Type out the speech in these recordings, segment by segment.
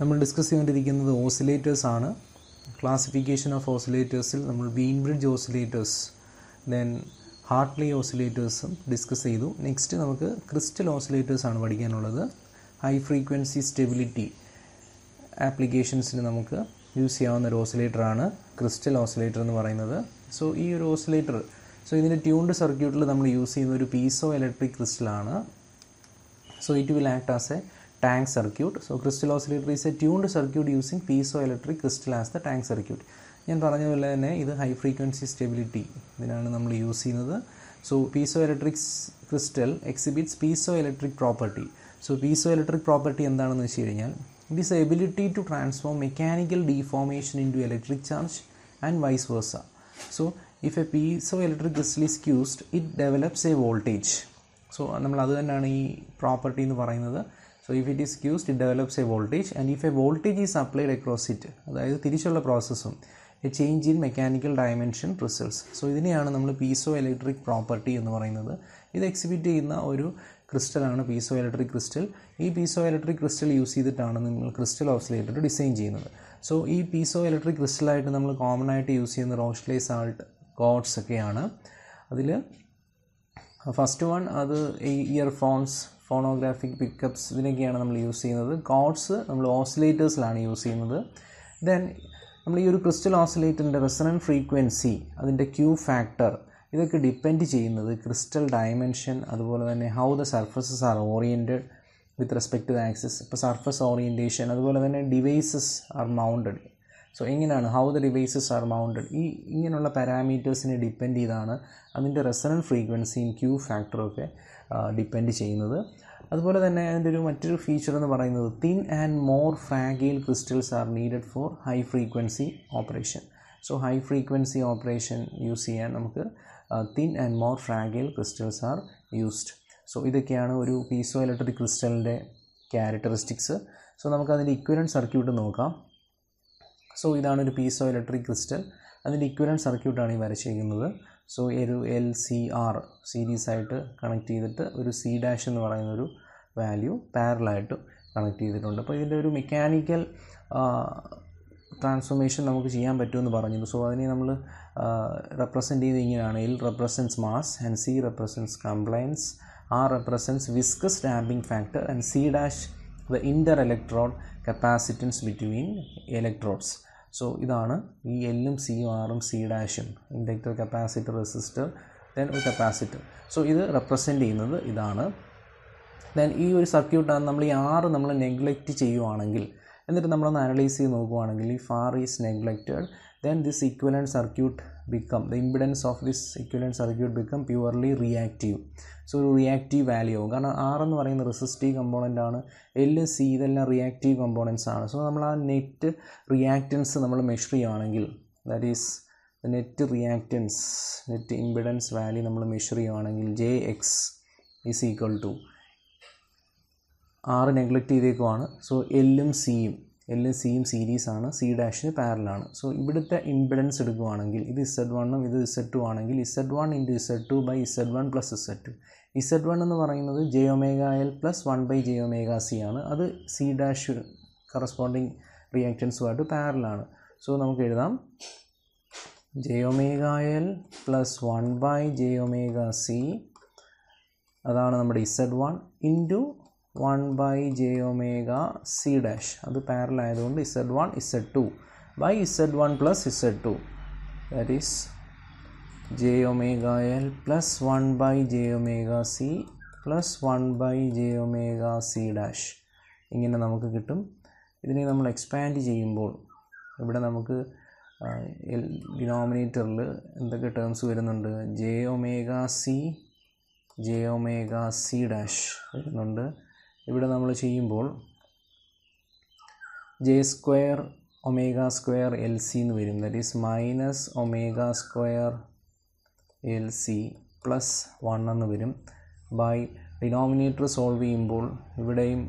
നമ്മൾ ഡിസ്കസ് ചെയ്തുകൊണ്ടിരിക്കുന്നത് ഓസിലേറ്റേഴ്സ് ആണ് ക്ലാസിഫിക്കേഷൻ ഓഫ് ഓസിലേറ്റേഴ്സിൽ നമ്മൾ Wien bridge oscillators then Hartley ഓസിലേറ്റേഴ്സും ഡിസ്കസ് ചെയ്തു നെക്സ്റ്റ് നമുക്ക് ക്രിസ്റ്റൽ ഓസിലേറ്റേഴ്സ് ആണ് പഠിക്കാനുള്ളത് ഹൈ ഫ്രീക്വൻസി സ്റ്റെബിലിറ്റി ആപ്ലിക്കേഷൻസിന് നമുക്ക് യൂസ് ചെയ്യാവുന്ന ഒരു ഓസിലേറ്ററാണ് ക്രിസ്റ്റൽ ഓസിലേറ്റർ എന്ന് പറയുന്നത് സോ ഈ ഒരു ഓസിലേറ്റർ സോ ഇതിൻ്റെ ട്യൂൺഡ് സർക്യൂട്ടിൽ നമ്മൾ യൂസ് ചെയ്യുന്ന ഒരു പീസോ ഇലക്ട്രിക് ക്രിസ്റ്റലാണ് so it will act as a tank circuit. So crystal oscillator is a tuned circuit using piezoelectric crystal as the tank circuit. ഞാൻ പറഞ്ഞ പോലെ തന്നെ ഇത് ഹൈ ഫ്രീക്വൻസി സ്റ്റെബിലിറ്റി ഇതിനാണ് നമ്മൾ യൂസ് ചെയ്യുന്നത് so piezo electric crystal exhibits piezo electric property so piezo electric property എന്താണെന്ന് വെച്ച് കഴിഞ്ഞാൽ it is ability to transform mechanical deformation into electric charge and vice versa so if a piezo electric crystal is squeezed it develops a voltage so നമ്മൾ അത് തന്നെയാണ് ഈ property എന്ന് പറയുന്നത് so if it is used it develops a voltage and if a voltage is applied across it അതായത് തിരിച്ചുള്ള പ്രോസസ്സും a change in mechanical dimension results so ഇതിനെയാണ് നമ്മൾ പീസോ ഇലക്ട്രിക് പ്രോപ്പർട്ടി എന്ന് പറയുന്നത് ഇത് എക്സിബിറ്റ് ചെയ്യുന്ന ഒരു ക്രിസ്റ്റലാണ് പീസോ ഇലക്ട്രിക് ക്രിസ്റ്റൽ ഈ പീസോ ഇലക്ട്രിക് ക്രിസ്റ്റൽ യൂസ് ചെയ്തിട്ടാണ് നിങ്ങൾ ക്രിസ്റ്റൽ ഓസിലേറ്റർ ഡിസൈൻ ചെയ്യുന്നത് സോ ഈ പീസോ ഇലക്ട്രിക് ക്രിസ്റ്റലായിട്ട് നമ്മൾ കോമൺ ആയിട്ട് യൂസ് ചെയ്യുന്ന റോഷ്ലേ സാൾട്ട് കോഡ്സ് ഒക്കെയാണ് അതിൽ ഫസ്റ്റ് വൺ അത് ഈ ഇയർഫോൺസ് ഫോണോഗ്രാഫിക് പിക്കപ്സ് ഇതിനൊക്കെയാണ് നമ്മൾ യൂസ് ചെയ്യുന്നത് കോഡ്സ് നമ്മൾ ഓസിലേറ്റേഴ്സിലാണ് യൂസ് ചെയ്യുന്നത് ദെൻ നമ്മൾ ഈ ഒരു ക്രിസ്റ്റൽ ഓസിലേറ്ററിൻ്റെ റെസണൻ ഫ്രീക്വൻസി അതിൻ്റെ ക്യൂ ഫാക്ടർ ഇതൊക്കെ ഡിപ്പെൻഡ് ചെയ്യുന്നത് ക്രിസ്റ്റൽ ഡയമെൻഷൻ അതുപോലെ തന്നെ how the surfaces are oriented with respect to the axis ഇപ്പോൾ സർഫസ് ഓറിയൻറ്റേഷൻ അതുപോലെ തന്നെ ഡിവൈസസ് ആർ മൗണ്ടഡ് സോ എങ്ങനെയാണ് how the devices are mounted ഈ ഇങ്ങനെയുള്ള പാരാമീറ്റേഴ്സിനെ ഡിപ്പെൻഡ് ചെയ്താണ് അതിൻ്റെ റെസണൽ ഫ്രീക്വൻസിയും ക്യൂ ഫാക്ടറും ഒക്കെ ഡിപ്പെൻഡ് ചെയ്യുന്നത് അതുപോലെ തന്നെ അതിൻ്റെ ഒരു മറ്റൊരു ഫീച്ചർ എന്ന് പറയുന്നത് thin and more fragile crystals are needed for high frequency operation so high frequency operation use ചെയ്യാൻ നമുക്ക് thin and more fragile crystals are used so ഇതൊക്കെയാണ് ഒരു പീസോ ഇലക്ട്രിക് ക്രിസ്റ്റലിൻ്റെ ക്യാരക്ടറിസ്റ്റിക്സ് സോ നമുക്കതിൻ്റെ ഇക്വലൻറ്റ് സർക്യൂട്ട് നോക്കാം so ഇതാണ് ഒരു of electric crystal അതിൻ്റെ ഇക്വലൻറ്റ് സർക്യൂട്ടാണ് ഈ വരച്ചിരിക്കുന്നത് സോ ഒരു എൽ സി ആർ സീരീസ് ആയിട്ട് കണക്ട് ചെയ്തിട്ട് ഒരു സി ഡാഷ് എന്ന് പറയുന്ന ഒരു വാല്യൂ പാരലായിട്ട് കണക്ട് ചെയ്തിട്ടുണ്ട് അപ്പോൾ ഇതിൻ്റെ ഒരു മെക്കാനിക്കൽ ട്രാൻസ്ഫോർമേഷൻ നമുക്ക് ചെയ്യാൻ പറ്റുമെന്ന് പറഞ്ഞു സോ അതിനെ നമ്മൾ റെപ്രസെൻ്റ് ചെയ്ത് ഇങ്ങനെയാണ് L represents mass and C represents compliance R represents viscous damping factor and C dash the inter electron capacitance between electrodes so ഇതാണ് ഈ എല്ലും സിയും ആറും സി ഡാഷും ഇൻഡക്റ്റർ കപ്പാസിറ്റർ റെസിസ്റ്റർ ദെൻ ഒരു കപ്പാസിറ്റർ സോ ഇത് റെപ്രസെൻ്റ് ചെയ്യുന്നത് ഇതാണ് ദെൻ ഈ ഒരു സർക്യൂട്ടാണ് നമ്മൾ ഈ ആറ് നമ്മൾ നെഗ്ലക്റ്റ് ചെയ്യുവാണെങ്കിൽ എന്നിട്ട് നമ്മളൊന്ന് അനലൈസ് ചെയ്ത് നോക്കുവാണെങ്കിൽ ഈ far is neglected then this equivalent circuit become the impedance of this equivalent circuit become purely reactive so ഒരു റിയാക്റ്റീവ് വാല്യൂ ആവും കാരണം ആർ എന്ന് പറയുന്ന റെസിസ്റ്റീവ് കമ്പോണൻ്റ് ആണ് എൽ സി ഇതെല്ലാം റിയാക്റ്റീവ് കമ്പോണൻസ് ആണ് സോ നമ്മൾ ആ നെറ്റ് റിയാക്റ്റൻസ് നമ്മൾ മെഷർ ചെയ്യുകയാണെങ്കിൽ that is net reactance net impedance value നമ്മൾ മെഷർ ചെയ്യുകയാണെങ്കിൽ J X is equal to R neglect ചെയ്തേക്കുവാണ് സോ എല്ലും സിയും എല്ലാം സെയിം സീരീസ് ആണ് സി ഡാഷിന് പാരലാണ് സോ ഇവിടുത്തെ ഇമ്പിഡൻസ് എടുക്കുകയാണെങ്കിൽ ഇത് ഇസെഡ് വണ്ണും ഇത് ഇസെഡ് ടു ആണെങ്കിൽ Z one into Z two by Z one plus Z two Z one എന്ന് പറയുന്നത് J omega L plus one by J omega C ആണ് അത് സി ഡാഷ് കറസ്പോണ്ടിങ് റിയാക്ഷൻസുമായിട്ട് പാരലാണ് സോ നമുക്ക് എഴുതാം J omega L plus one by J omega C അതാണ് നമ്മുടെ Z one into one by J omega C dash അത് parallel ആയതുകൊണ്ട് Z one Z two by Z one plus Z two that is J omega L plus one by J omega C plus one by J omega C dash ഇങ്ങനെ നമുക്ക് കിട്ടും ഇതിനെ നമ്മൾ expand ചെയ്യുമ്പോൾ ഇവിടെ നമുക്ക് ഡിനോമിനേറ്ററിൽ എന്തൊക്കെ ടേംസ് വരുന്നുണ്ട് J omega C J omega C dash വരുന്നുണ്ട് ഇവിടെ നമ്മൾ ചെയ്യുമ്പോൾ J square omega square L C എന്ന് വരും that is minus omega square L C plus one എന്ന് വരും ബൈ ഡിനോമിനേറ്റർ സോൾവ് ചെയ്യുമ്പോൾ ഇവിടെയും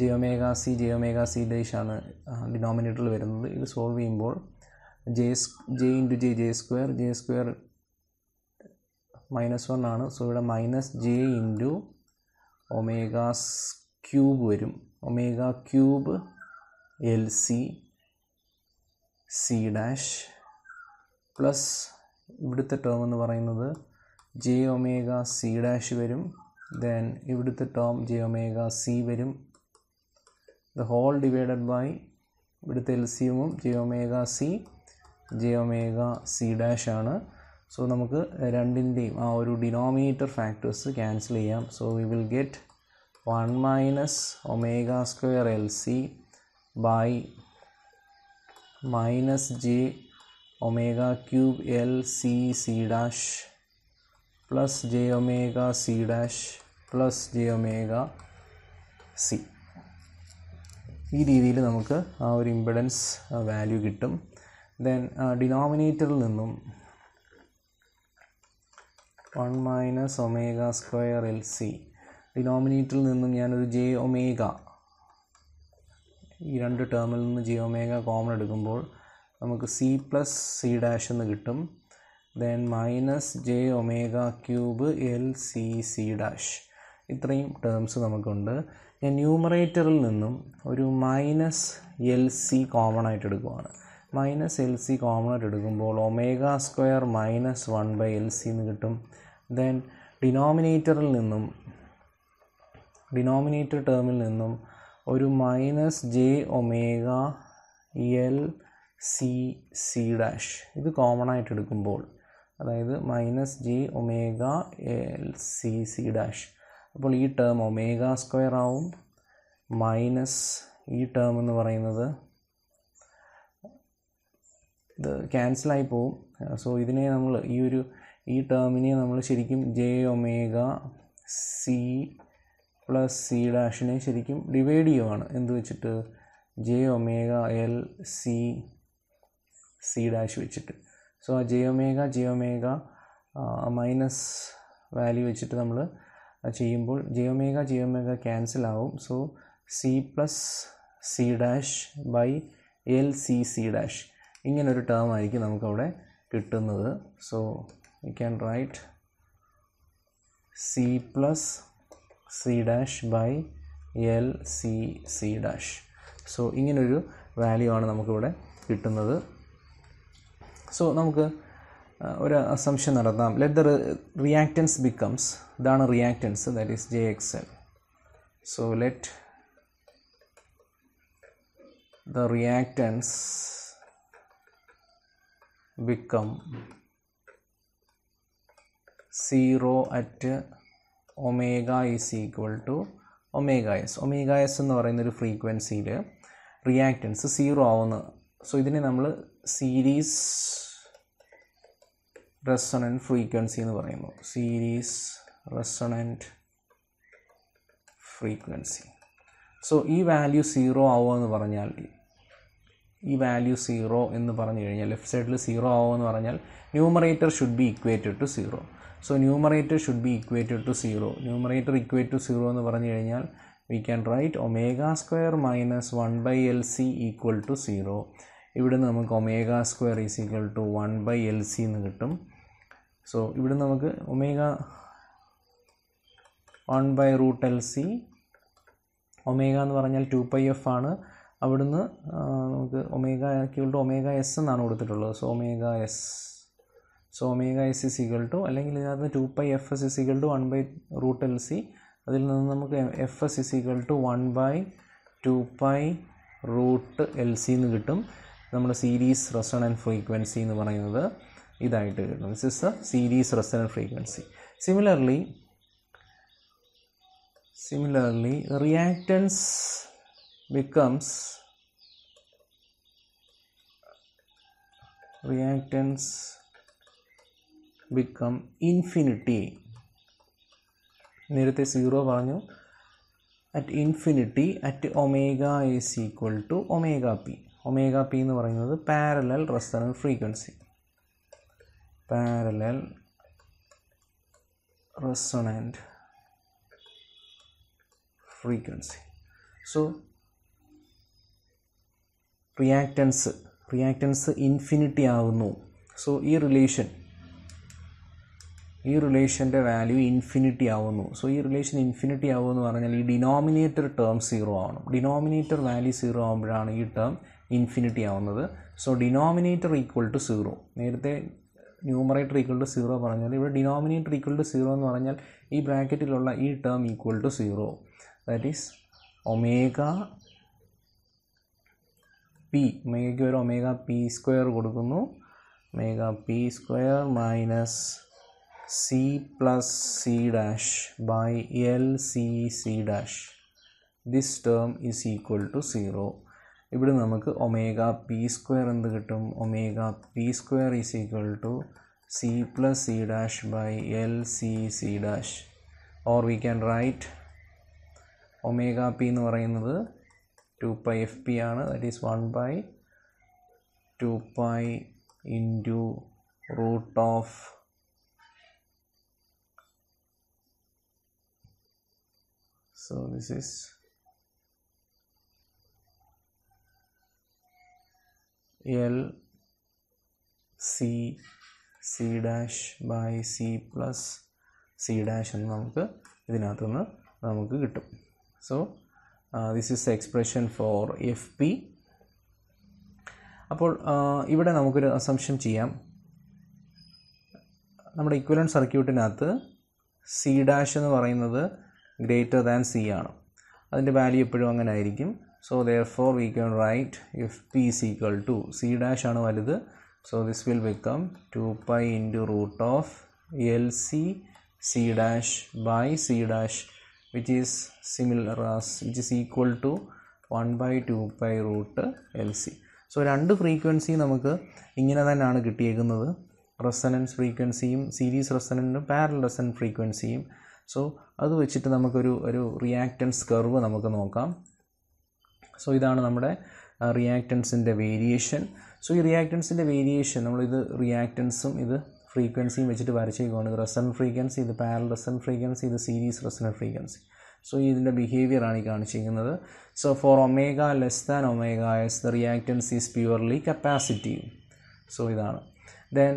J omega C J omega C ഡേഷാണ് ഡിനോമിനേറ്ററിൽ വരുന്നത് ഇത് സോൾവ് ചെയ്യുമ്പോൾ J J into J J square J square minus one ആണ് സോ ഇവിടെ minus J into omegas cube വരും omega cube L C C dash plus ഇവിടുത്തെ ടേം എന്ന് പറയുന്നത് ജെ ഒമേഗ സി ഡാഷ് വരും ദെൻ ഇവിടുത്തെ ടേം ജെ ഒമേഗ സി വരും the whole divided by ഇവിടുത്തെ എൽ സിയുമും J omega C J omega C dash ആണ് സോ നമുക്ക് രണ്ടിൻ്റെയും ആ ഒരു ഡിനോമിനേറ്റർ ഫാക്ടേഴ്സ് ക്യാൻസൽ ചെയ്യാം so we will get one minus omega square L C by minus J omega cube L C C dash plus J omega C dash plus J omega C ഈ രീതിയിൽ നമുക്ക് ആ ഒരു impedance value കിട്ടും then ഡിനോമിനേറ്ററിൽ നിന്നും one minus omega square L C ഡിനോമിനേറ്ററിൽ നിന്നും ഞാനൊരു ജെ ഒമേഗ ഈ രണ്ട് ടേമിൽ നിന്ന് ജെ ഒമേഗ കോമൺ എടുക്കുമ്പോൾ നമുക്ക് സി പ്ലസ് സി ഡാഷ് എന്ന് കിട്ടും then minus J omega cube L C C dash ഇത്രയും ടേംസ് നമുക്കുണ്ട് ഞാൻ ന്യൂമറേറ്ററിൽ നിന്നും ഒരു മൈനസ് എൽ സി കോമൺ ആയിട്ട് എടുക്കുവാണ് മൈനസ് എൽ സി കോമൺ എടുക്കുമ്പോൾ omega square minus one by L C എന്ന് കിട്ടും ദെൻ ഡിനോമിനേറ്ററിൽ നിന്നും ഡിനോമിനേറ്റർ ടേമിൽ നിന്നും ഒരു minus J omega L C C dash ഇത് കോമൺ ആയിട്ട് എടുക്കുമ്പോൾ അതായത് minus G omega L C C dash അപ്പോൾ ഈ ടേം ഒമേഗ സ്ക്വയർ ആവും മൈനസ് ഈ ടേം എന്ന് പറയുന്നത് ഇത് ക്യാൻസലായി പോവും സോ ഇതിനെ നമ്മൾ ഈ ഒരു ഈ ടേമിനെ നമ്മൾ ശരിക്കും J omega C plus C ഡാഷിനെ ശരിക്കും ഡിവൈഡ് ചെയ്യുവാണ് എന്ത് വെച്ചിട്ട് J omega L C C dash വെച്ചിട്ട് സോ ആ J omega J omega minus value വെച്ചിട്ട് നമ്മൾ ചെയ്യുമ്പോൾ J omega J omega cancel ആവും so C plus C dash by L C C dash ഇങ്ങനൊരു ടേം ആയിരിക്കും നമുക്കവിടെ കിട്ടുന്നത് so we can write C plus C dash by L C C dash so ഇങ്ങനൊരു value ആണ് നമുക്കിവിടെ കിട്ടുന്നത് so നമുക്ക് ഒരു അസംഷൻ നടത്താം ലെറ്റ് ദ റിയാക്റ്റൻസ് ബിക്കംസ് ഇതാണ് reactance that is J X L so let the reactance become 0 at omega is equal to omega s. omega s എന്ന് പറയുന്ന ഒരു ഫ്രീക്വൻസിയിൽ റിയാക്റ്റൻസ് സീറോ ആവുന്ന സോ ഇതിനെ നമ്മൾ സീരീസ് റെസണൻറ്റ് ഫ്രീക്വൻസി എന്ന് പറയുന്നു സീരീസ് റെസണൻറ്റ് ഫ്രീക്വൻസി സോ ഈ വാല്യൂ സീറോ ആവുക എന്ന് പറഞ്ഞാൽ ഈ വാല്യൂ സീറോ എന്ന് പറഞ്ഞു കഴിഞ്ഞാൽ ലെഫ്റ്റ് സൈഡിൽ സീറോ ആവുമെന്ന് പറഞ്ഞാൽ numerator should be equated to zero so numerator should be equated to zero numerator equate to zero എന്ന് പറഞ്ഞു കഴിഞ്ഞാൽ we can write omega square minus one by L C equal to zero നിന്ന് നമുക്ക് omega square is equal to one by L C എന്ന് കിട്ടും so ഇവിടെ നമുക്ക് omega one by root L C omega എന്ന് പറഞ്ഞാൽ ടു പൈ എഫ് ആണ് അവിടുന്ന് നമുക്ക് ഒമേഗ ഇക്വൽ ഒമേഗ എസ് എന്നാണ് കൊടുത്തിട്ടുള്ളത് so omega S so omega S is equal to അല്ലെങ്കിൽ ഇതിനകത്ത് two pi F S is equal to one by root L C അതിൽ നിന്ന് നമുക്ക് F S is equal to one by two pi root L C എന്ന് കിട്ടും നമ്മുടെ series resonant frequency എന്ന് പറയുന്നത് ഇതായിട്ട് കിട്ടും this is a series resonant frequency similarly similarly reactance becomes reactants become infinity നേരത്തെ സീറോ പറഞ്ഞു at infinity at omega is equal to omega P omega P എന്ന് പറയുന്നത് parallel resonant frequency parallel resonant frequency so reactance reactance infinity ആകുന്നു so ഈ relation ഈ റിലേഷൻ്റെ value infinity ആവുന്നു so ഈ റിലേഷൻ ഇൻഫിനിറ്റി ആവുമെന്ന് പറഞ്ഞാൽ ഈ ഡിനോമിനേറ്റർ ടേം സീറോ ആവണം ഡിനോമിനേറ്റർ വാല്യൂ സീറോ ആകുമ്പോഴാണ് ഈ ടേം ഇൻഫിനിറ്റി ആവുന്നത് so denominator equal to zero നേരത്തെ ന്യൂമറേറ്റർ ഈക്വൽ ടു സീറോ പറഞ്ഞാൽ ഇവിടെ ഡിനോമിനേറ്റർ ഈക്വൽ ടു സീറോ എന്ന് പറഞ്ഞാൽ ഈ ബ്രാക്കറ്റിലുള്ള ഈ term equal to zero that is omega P ഒമേഗയ്ക്ക് ഒരു ഒമേഗ പി സ്ക്വയർ കൊടുക്കുന്നു omega P square minus C plus C dash by L C C dash this term is equal to zero ഇവിടെ നമുക്ക് ഒമേഗ പി സ്ക്വയർ എന്ത് കിട്ടും omega P square is equal to C plus C dash by L C C dash or we can write omega P എന്ന് പറയുന്നത് two pi F P ആണ് that is one by two pi into root of so this is L C C dash by C plus C dash എന്ന് നമുക്ക് ഇതിനകത്തുനിന്ന് നമുക്ക് കിട്ടും so this is expression for F P അപ്പോൾ uh, ഇവിടെ നമുക്കൊരു assumption ചെയ്യാം നമ്മുടെ ഇക്വലൻറ്റ് സർക്യൂട്ടിനകത്ത് സി ഡാഷ് എന്ന് പറയുന്നത് ഗ്രേറ്റർ ദാൻ സി ആണ് അതിൻ്റെ വാല്യൂ എപ്പോഴും അങ്ങനെ ആയിരിക്കും so therefore we can write F P is equal to C dash ആണ് വലുത് so this will become two pi into root of L C C dash by C dash which is similar as which is equal to 1 by 2 pi root L C so രണ്ട് frequency നമുക്ക് ഇങ്ങനെ തന്നെയാണ് കിട്ടിയേക്കുന്നത് resonance ഫ്രീക്വൻസിയും series റെസനൻറ്റും parallel resonant ഫ്രീക്വൻസിയും so അത് വെച്ചിട്ട് നമുക്കൊരു ഒരു റിയാക്റ്റൻസ് കർവ് നമുക്ക് നോക്കാം സോ ഇതാണ് നമ്മുടെ റിയാക്റ്റൻസിൻ്റെ വേരിയേഷൻ സോ ഈ റിയാക്റ്റൻസിൻ്റെ വേരിയേഷൻ നമ്മളിത് റിയാക്റ്റൻസും ഇത് ഫ്രീക്വൻസിയും വെച്ചിട്ട് വരച്ചേക്കുവാണ് റെസൺ ഫ്രീക്വൻസി ഇത് പാരൽ റെസൺ ഫ്രീക്വൻസി ഇത് സീരീസ് റെസണ ഫ്രീക്വൻസി സോ ഇതിൻ്റെ ബിഹേവിയറാണ് ഈ കാണിച്ചിരിക്കുന്നത് so for omega less than omega S the reactance is purely capacitive so ഇതാണ് then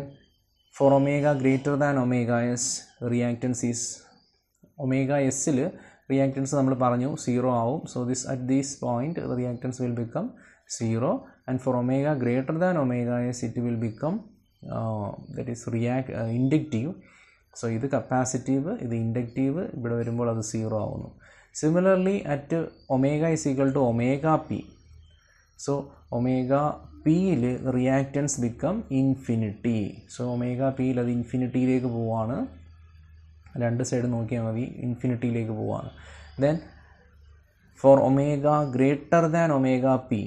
for omega greater than omega S reactance is omega എസ്സിൽ reactance നമ്മൾ പറഞ്ഞു zero ആവും so this at these point reactance will become zero and for omega greater than omega S it will become that is react inductive so ഇത് capacitive ഇത് inductive ഇവിടെ വരുമ്പോൾ അത് zero ആവുന്നു similarly at omega is equal to omega P so omega പിയിൽ reactance become infinity so omega പിയിൽ അത് ഇൻഫിനിറ്റിയിലേക്ക് പോവാണ് രണ്ട് സൈഡ് നോക്കിയാൽ മതി ഇൻഫിനിറ്റിയിലേക്ക് പോവാണ് then for omega greater than omega P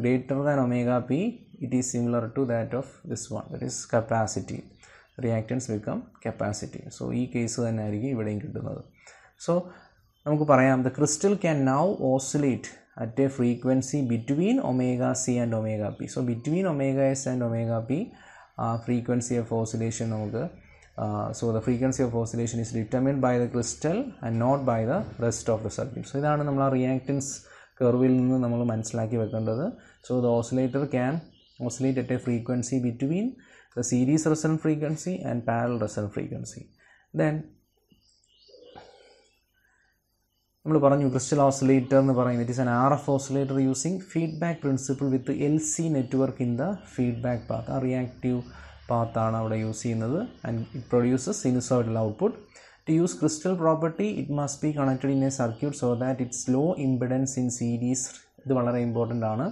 greater than omega P it is similar to that of this one that is capacity reactance become capacity so ഈ കേസ് തന്നെ ആയിരിക്കും ഇവിടെയും കിട്ടുന്നത് സോ നമുക്ക് പറയാം the crystal can now oscillate at a frequency between omega C and omega P so between omega S and omega P ആ frequency of oscillation നമുക്ക് so the frequency of oscillation is determined by the crystal and not by the rest of the circuit so ഇതാണ് നമ്മൾ ആ reactance കെർവിൽ നിന്ന് നമ്മൾ മനസ്സിലാക്കി വെക്കേണ്ടത് so the oscillator can oscillate at a frequency between the series resonant frequency and parallel resonant frequency then നമ്മൾ പറഞ്ഞു ക്രിസ്റ്റൽ ഓസിലേറ്റർ എന്ന് പറയുന്നത് it is an R F oscillator using feedback principle with L C network in the feedback path ആ reactive പാത്താണ് അവിടെ use ചെയ്യുന്നത് and it produces sinusoidal output to use crystal property it must be connected in a circuit so that its low impedance in series ഇത് വളരെ important ആണ്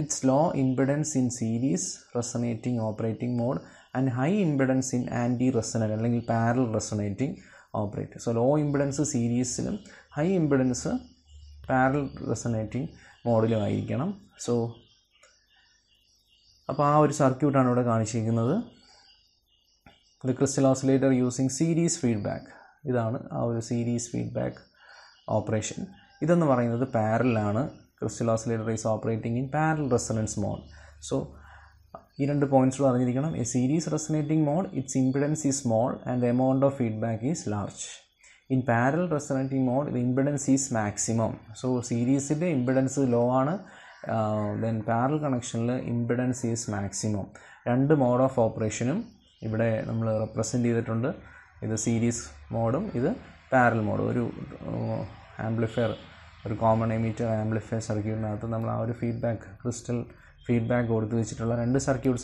its low impedance in series resonating operating mode and high impedance in anti resonate അല്ലെങ്കിൽ parallel resonating operate so low impedance സീരീസിലും high impedance parallel resonating മോഡലും ആയിരിക്കണം so അപ്പോൾ ആ ഒരു സർക്യൂട്ടാണ് ഇവിടെ കാണിച്ചിരിക്കുന്നത് the crystal oscillator using series feedback ഇതാണ് ആ ഒരു സീരീസ് ഫീഡ്ബാക്ക് ഓപ്പറേഷൻ ഇതെന്ന് പറയുന്നത് പാരലാണ് crystal oscillator is operating in parallel resonance mode so ഈ രണ്ട് പോയിന്റ്സുകൾ അറിഞ്ഞിരിക്കണം a series resonating mode its impedance is small and the amount of feedback is large in parallel resonating mode the impedance is maximum so സീരീസിൻ്റെ impedance low ആണ് then parallel കണക്ഷനിൽ impedance is maximum രണ്ട് mode of ഓപ്പറേഷനും ഇവിടെ നമ്മൾ represent ചെയ്തിട്ടുണ്ട് ഇത് series മോഡും ഇത് പാരൽ മോഡും ഒരു ആംപ്ലിഫയർ ഒരു കോമൺ എമിറ്റർ ആംപ്ലിഫയർ സർക്യൂട്ടിനകത്ത് നമ്മൾ ആ ഒരു ഫീഡ്ബാക്ക് ക്രിസ്റ്റൽ ഫീഡ്ബാക്ക് കൊടുത്തു വെച്ചിട്ടുള്ള രണ്ട്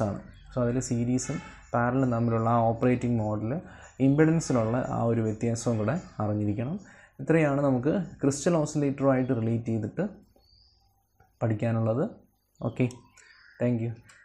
ആണ് സോ അതിൽ സീരീസും പാരലും തമ്മിലുള്ള ആ ഓപ്പറേറ്റിംഗ് മോഡൽ ഇമ്പിഡൻസിലുള്ള ആ ഒരു വ്യത്യാസവും കൂടെ അറിഞ്ഞിരിക്കണം ഇത്രയാണ് നമുക്ക് ക്രിസ്റ്റൽ ഓസിലേറ്ററുമായിട്ട് റിലേറ്റ് ചെയ്തിട്ട് പഠിക്കാനുള്ളത് ഓക്കെ താങ്ക്